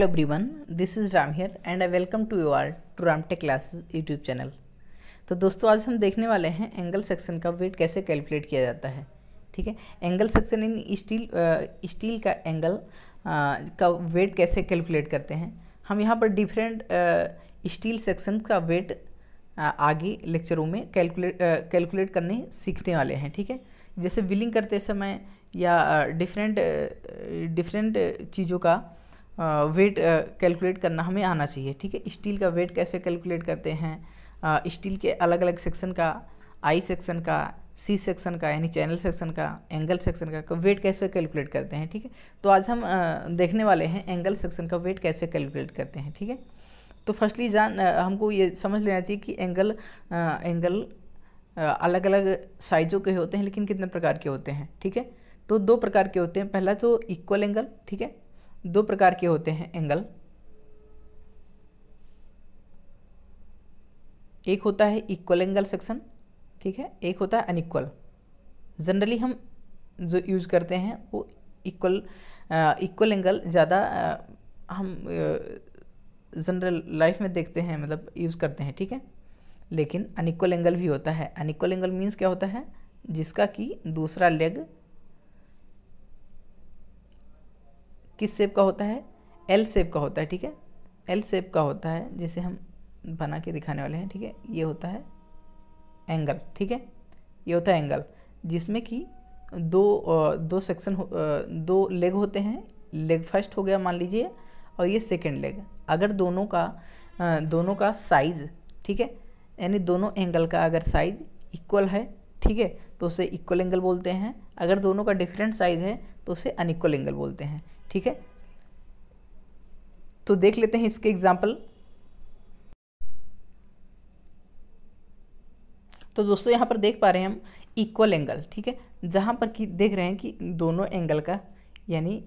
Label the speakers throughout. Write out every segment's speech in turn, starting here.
Speaker 1: Hello everyone, this is Ram here and I welcome to you all to Ramtech classes YouTube channel. तो दोस्तों आज हम देखने वाले हैं एंगल सेक्शन का वेट कैसे कैलकुलेट किया जाता है ठीक है angle section in steel steel का एंगल का वेट कैसे कैलकुलेट करते हैं हम यहाँ पर डिफरेंट स्टील सेक्शन का वेट आगे लेक्चरों में कैलकुलेट कैलकुलेट करने सीखने वाले हैं ठीक है जैसे बिलिंग करते समय या डिफरेंट डिफरेंट चीज़ों का वेट कैलकुलेट करना हमें आना चाहिए ठीक है स्टील का वेट कैसे कैलकुलेट करते हैं स्टील के अलग अलग सेक्शन का आई सेक्शन का सी सेक्शन का यानी चैनल सेक्शन का एंगल सेक्शन का वेट कैसे कैलकुलेट करते हैं ठीक है तो आज हम देखने वाले हैं एंगल सेक्शन का वेट कैसे कैलकुलेट करते हैं ठीक है तो फर्स्टली जान हमको ये समझ लेना चाहिए कि एंगल एंगल अलग अलग साइजों के होते हैं लेकिन कितने प्रकार के होते हैं ठीक है तो दो प्रकार के होते हैं पहला तो इक्वल एंगल ठीक है दो प्रकार के होते हैं एंगल एक होता है इक्वल एंगल सेक्शन ठीक है एक होता है अनइक्वल जनरली हम जो यूज करते हैं वो इक्वल इक्वल एंगल ज़्यादा हम जनरल लाइफ में देखते हैं मतलब यूज़ करते हैं ठीक है लेकिन अनइक्वल एंगल भी होता है अनइक्वल एंगल मीन्स क्या होता है जिसका कि दूसरा लेग किस सेप का होता है एल सेप का होता है ठीक है एल सेप का होता है जिसे हम बना के दिखाने वाले हैं ठीक है ये होता है एंगल ठीक है ये होता है एंगल जिसमें कि दो दो सेक्शन दो लेग होते हैं लेग फर्स्ट हो गया मान लीजिए और ये सेकेंड लेग अगर दोनों का दोनों का साइज ठीक है यानी दोनों एंगल का अगर साइज इक्वल है ठीक है तो उसे इक्वल एंगल बोलते हैं अगर दोनों का डिफरेंट साइज है तो उसे अनिक्वल एंगल बोलते हैं ठीक है तो देख लेते हैं इसके एग्जाम्पल तो दोस्तों यहाँ पर देख पा रहे हैं हम इक्वल एंगल ठीक है जहाँ पर कि देख रहे हैं कि दोनों एंगल का यानी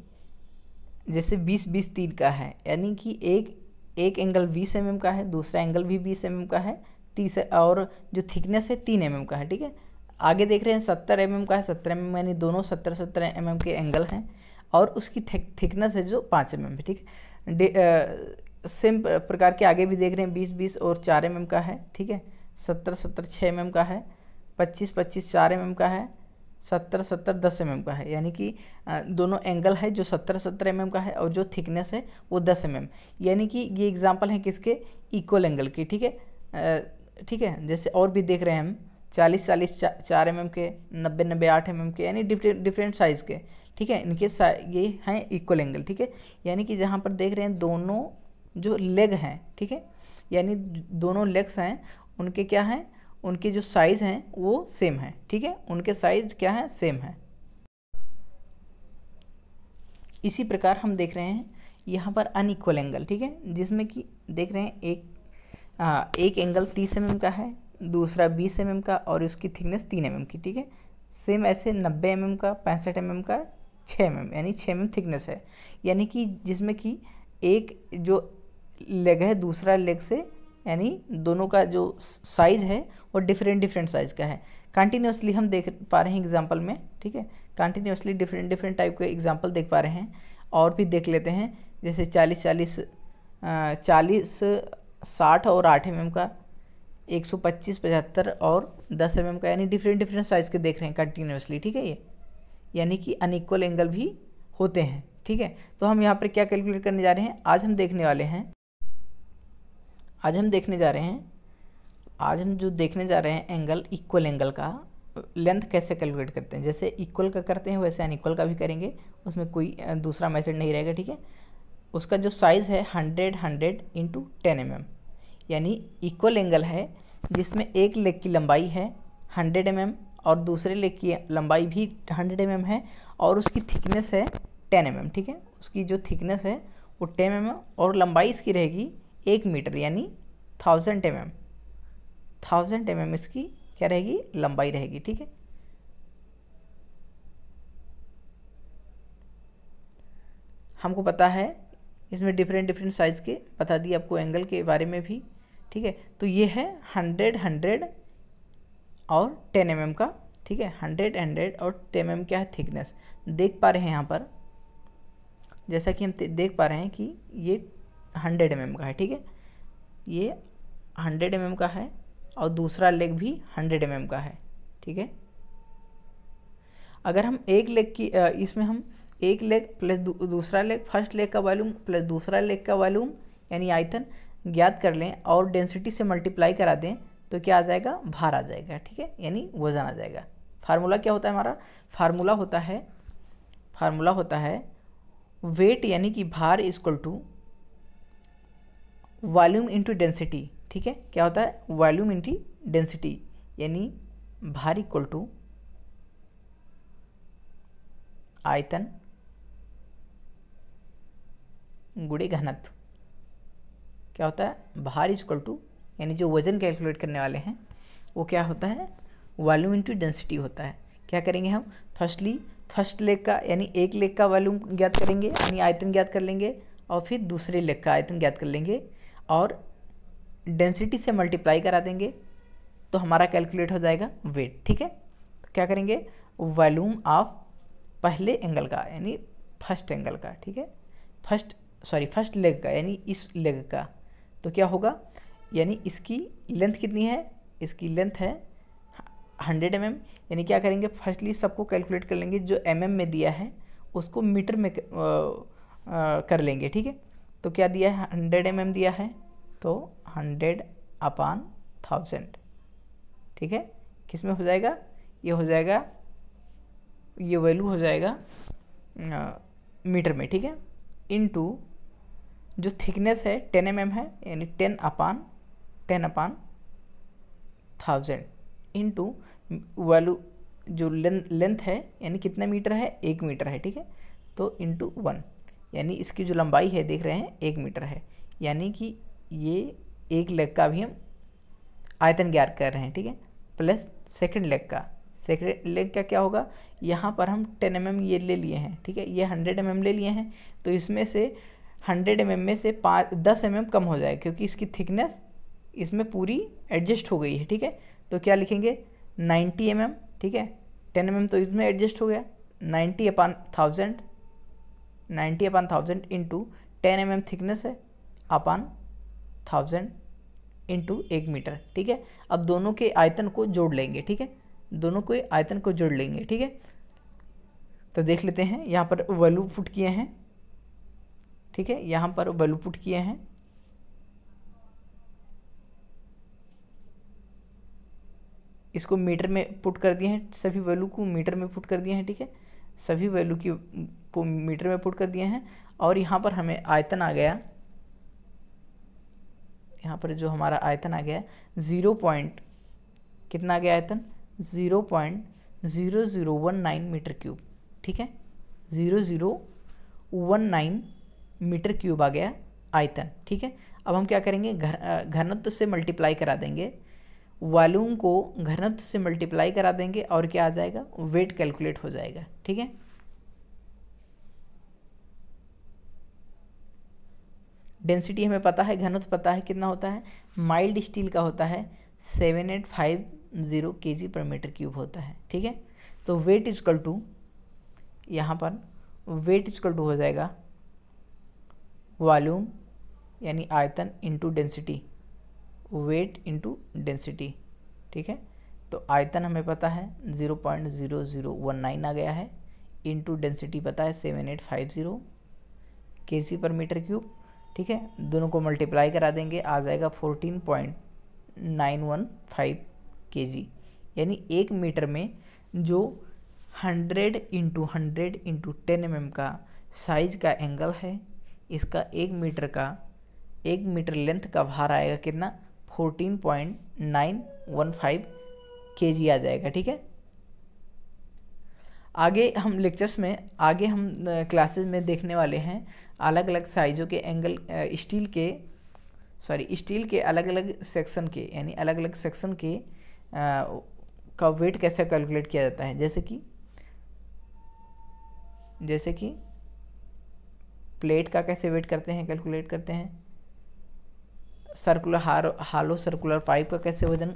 Speaker 1: जैसे 20 20 तीन का है यानी कि एक एक एंगल 20 एम mm का है दूसरा एंगल भी 20 एम mm का है तीसरा और जो थिकनेस है तीन एम mm का है ठीक है आगे देख रहे हैं सत्तर एम mm का है सत्तर एम mm यानी दोनों सत्तर सत्तर एम mm के एंगल हैं और उसकी थिक थिकनेस है जो पाँच एम एम है ठीक है सेम प्रकार के आगे भी देख रहे हैं बीस बीस और चार एम mm का है ठीक है सत्तर सत्तर छः एम mm का है पच्चीस पच्चीस चार एम mm का है सत्तर सत्तर दस एम mm का है यानी कि दोनों एंगल है जो सत्तर सत्तर एम mm का है और जो थिकनेस है वो दस एम mm यानी कि ये एग्जाम्पल है किसके इक्वल एंगल की ठीक है ठीक है जैसे और भी देख रहे हैं हम चालीस चालीस चा, चार एम के नब्बे नब्बे आठ एम के यानी डिफरेंट डिफरेंट साइज़ के ठीक है इनके ये हैं इक्वल एंगल ठीक है यानी कि जहाँ पर देख रहे हैं दोनों जो लेग हैं ठीक है यानी दोनों लेग्स हैं उनके क्या हैं उनके जो साइज़ हैं वो सेम है ठीक है उनके साइज़ क्या है सेम है इसी प्रकार हम देख रहे हैं यहाँ पर अनइक्वल एंगल ठीक है जिसमें कि देख रहे हैं एक आ, हाँ, एक एंगल तीस एम का है दूसरा बीस एम mm का और उसकी थिकनेस तीन एम mm की ठीक है सेम ऐसे नब्बे एम mm का पैंसठ एम mm का छः एम mm, यानी छः एम mm थिकनेस है यानी कि जिसमें कि एक जो लेग है दूसरा लेग से यानी दोनों का जो साइज़ है वो डिफरेंट डिफरेंट साइज़ का है कंटिन्यूसली हम देख पा रहे हैं एग्जाम्पल में ठीक है कंटिन्यूसली डिफरेंट डिफरेंट टाइप के एग्जाम्पल देख पा रहे हैं और भी देख लेते हैं जैसे चालीस चालीस चालीस साठ और आठ एम का एक सौ पच्चीस पचहत्तर और दस एम mm का यानी डिफरेंट डिफरेंट साइज़ के देख रहे हैं कंटिन्यूसली ठीक है ये यानी कि अनइक्वल एंगल भी होते हैं ठीक है तो हम यहाँ पर क्या कैलकुलेट करने जा रहे हैं आज हम देखने वाले हैं आज हम देखने जा रहे हैं आज हम जो देखने जा रहे हैं एंगल इक्वल एंगल का लेंथ कैसे कैलकुलेट करते हैं जैसे इक्वल का करते हैं वैसे अनइक्वल का भी करेंगे उसमें कोई दूसरा मेथड नहीं रहेगा ठीक है उसका जो साइज़ है hundred hundred into ten m m यानी इक्वल एंगल है जिसमें एक लेग की लंबाई है हंड्रेड एम mm और दूसरे लेग की लंबाई भी हंड्रेड एम mm है और उसकी थिकनेस है टेन एम mm, ठीक है उसकी जो थिकनेस है वो टेन एम mm और लंबाई इसकी रहेगी एक मीटर यानी thousand m m thousand m m इसकी क्या रहेगी लंबाई रहेगी ठीक है हमको पता है इसमें डिफरेंट डिफरेंट साइज़ के बता दिए आपको एंगल के बारे में भी ठीक है तो ये है हंड्रेड हंड्रेड और टेन एम का ठीक है हंड्रेड हंड्रेड और टेन एम क्या है थिकनेस देख पा रहे हैं यहाँ पर जैसा कि हम देख पा रहे हैं कि ये हंड्रेड एम mm का है ठीक है ये हंड्रेड एम mm का है और दूसरा लेग भी हंड्रेड एम mm का है ठीक है अगर हम एक लेग की इसमें हम एक लेग प्लस दूसरा लेग फर्स्ट लेग का वॉल्यूम प्लस दूसरा लेग का वॉल्यूम यानी आयतन ज्ञात कर लें और डेंसिटी से मल्टीप्लाई करा दें तो क्या आ जाएगा भार आ जाएगा ठीक है यानी वजन आ जाएगा फार्मूला क्या होता है हमारा फार्मूला होता है फार्मूला होता है वेट यानी कि भार is equal to volume into density ठीक है क्या होता है वॉल्यूम इंटी डेंसिटी यानी भार इक्वल टू आयतन गुड़े घनत्व क्या होता है भार इज इक्वल टू यानी जो वजन कैलकुलेट करने वाले हैं वो क्या होता है वॉल्यूम इंटू डेंसिटी होता है क्या करेंगे हम फर्स्टली फर्स्ट लेग का यानी एक लेग का वॉल्यूम ज्ञात करेंगे यानी आयतन ज्ञात कर लेंगे और फिर दूसरे लेग का आयतन ज्ञात कर लेंगे और डेंसिटी से मल्टीप्लाई करा देंगे तो हमारा कैलकुलेट हो जाएगा वेट ठीक है तो क्या करेंगे वॉल्यूम ऑफ पहले एंगल का यानी फर्स्ट एंगल का ठीक है फर्स्ट सॉरी फर्स्ट लेग का यानी इस लेग का तो क्या होगा यानी इसकी लेंथ कितनी है इसकी लेंथ है हंड्रेड एम एम यानी क्या करेंगे फर्स्टली सबको कैलकुलेट कर लेंगे जो एम mm में दिया है उसको मीटर में कर, आ, आ, कर लेंगे ठीक है तो क्या दिया है हंड्रेड एम mm दिया है तो हंड्रेड अपान थाउजेंड ठीक है किस में हो जाएगा ये हो जाएगा ये वैल्यू हो जाएगा आ, मीटर में ठीक है इन टू जो थिकनेस है टेन एम mm है यानी ten upon ten upon thousand into value जो लेंथ है यानी कितना मीटर है एक मीटर है ठीक है तो इंटू वन यानी इसकी जो लंबाई है देख रहे हैं एक मीटर है यानी कि ये एक लेग का भी हम आयतन ज्ञात कर रहे हैं ठीक है प्लस सेकंड लेग का सेकंड लेग का क्या होगा यहाँ पर हम 10 एम mm ये ले लिए हैं ठीक है ये 100 एम mm ले लिए हैं तो इसमें से हंड्रेड एम में से पाँच दस एम कम हो जाए क्योंकि इसकी थिकनेस इसमें पूरी एडजस्ट हो गई है ठीक है तो क्या लिखेंगे नाइन्टी एम ठीक है टेन एम mm तो इसमें एडजस्ट हो गया ninety upon thousand ninety upon thousand into ten m thickness है अपान थाउजेंड इंटू एक मीटर ठीक है अब दोनों के आयतन को जोड़ लेंगे ठीक है दोनों के आयतन को जोड़ लेंगे ठीक है तो देख लेते हैं यहाँ पर वॉल्यूम फुट किए हैं ठीक है यहाँ पर वैल्यू पुट किए हैं इसको मीटर में पुट कर दिए हैं सभी वैल्यू को मीटर में पुट कर दिए हैं ठीक है सभी वैल्यू की को मीटर में पुट कर दिए हैं और यहाँ पर हमें आयतन आ गया यहाँ पर जो हमारा आयतन आ गया ज़ीरो पॉइंट कितना आ गया आयतन zero point zero zero one nine metre cube ठीक है zero zero one nine metre cube आ गया आयतन ठीक है अब हम क्या करेंगे घर घनत्व से मल्टीप्लाई करा देंगे वॉल्यूम को घनत्व से मल्टीप्लाई करा देंगे और क्या आ जाएगा वेट कैलकुलेट हो जाएगा ठीक है डेंसिटी हमें पता है घनत्व पता है कितना होता है माइल्ड स्टील का होता है सेवन एट फाइव ज़ीरो के जी पर मीटर क्यूब होता है ठीक है तो वेट इजकल टू यहाँ पर वेट इजकल टू हो जाएगा वॉल्यूम यानी आयतन into density weight into density ठीक है तो आयतन हमें पता है zero point zero zero one nine आ गया है इंटू डेंसिटी पता है सेवन एट फाइव ज़ीरो के सी पर मीटर क्यूब ठीक है दोनों को मल्टीप्लाई करा देंगे आ जाएगा fourteen point nine one five k g यानी एक मीटर में जो hundred into hundred into ten m m का साइज का एंगल है इसका एक मीटर का एक मीटर लेंथ का भार आएगा कितना fourteen point nine one five k g आ जाएगा ठीक है आगे हम लेक्चर्स में आगे हम क्लासेस में देखने वाले हैं अलग अलग साइज़ों के एंगल स्टील के सॉरी स्टील के अलग अलग सेक्शन के यानी अलग अलग सेक्शन के आ, का वेट कैसे कैलकुलेट किया जाता है जैसे कि जैसे कि प्लेट का कैसे वेट करते हैं कैलकुलेट करते हैं सर्कुलर हार हालो सर्कुलर पाइप का कैसे वजन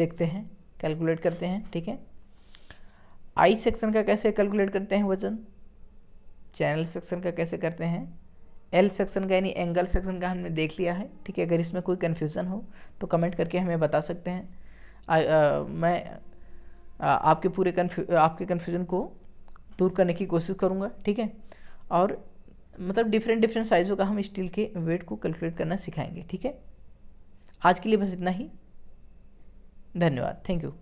Speaker 1: देखते हैं कैलकुलेट करते हैं ठीक है आई सेक्शन का कैसे कैलकुलेट करते हैं वजन चैनल सेक्शन का कैसे करते हैं एल सेक्शन का यानी एंगल सेक्शन का हमने देख लिया है ठीक है अगर इसमें कोई कन्फ्यूज़न हो तो कमेंट करके हमें बता सकते हैं आ, आ, मैं आ, आपके पूरे कन्फ्यू आपके कन्फ्यूज़न को दूर करने की कोशिश करूँगा ठीक है और मतलब डिफरेंट डिफरेंट साइज़ों का हम स्टील के वेट को कैलकुलेट करना सिखाएंगे ठीक है आज के लिए बस इतना ही धन्यवाद थैंक यू